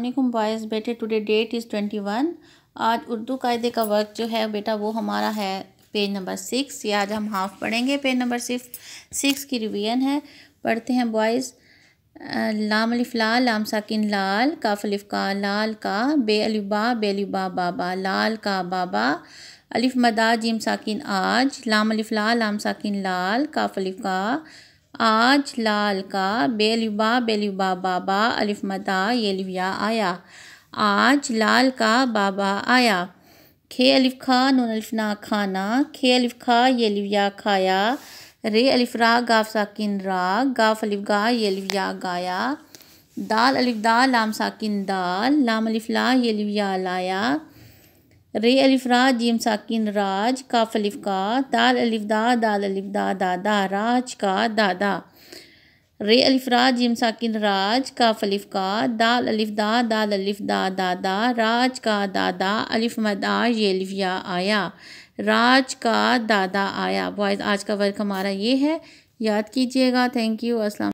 अलमेकम boys बेटे today date is twenty one आज उर्दू कायदे का वर्क जो है बेटा वो हमारा है पेज नंबर सिक्स या आज हम हाफ पढ़ेंगे पेज नंबर सिक्स सिक्स की रिवीजन है पढ़ते हैं बॉयज़ लाम अलिफ लाल लाम साकिन लाल काफ अलिफ का लाल का बे अलिबा बे अलिबा बाबा लाल का बाबा अलिफ मदा जिम साकिन आज लाम अलिफ लाल लाम साकिन लाल काफ अलिफ का आज लाल का बेलुबा बेलुबा बाबा अलिफ मदा येलुया आया आज लाल का बाबा आया खे अलिफ खा नून अलिफ ना खाना खे अलिफ खा येलुया खाया रे अलिफ रा गाफ साकिन रा गाफ अलिफ गा येलुया गाया दाल अलिफ दाल लाम साकिन दाल लाम अलिफ ला येलुया लाया रे अलिफ रा जीम साकिन राज काफ अलिफ का दाल अलिफ दा दाल अलिफ दा दादा राज का दादा रे अलिफ रा जीम साकिन राज काफ अलिफ का दाल अलिफ दा दाल अलिफ दा दादा राज का दादा अलिफ मदा ये अलिफिया आया राज का दादा आया बॉयज़ आज का वर्क हमारा ये है याद कीजिएगा थैंक यू असल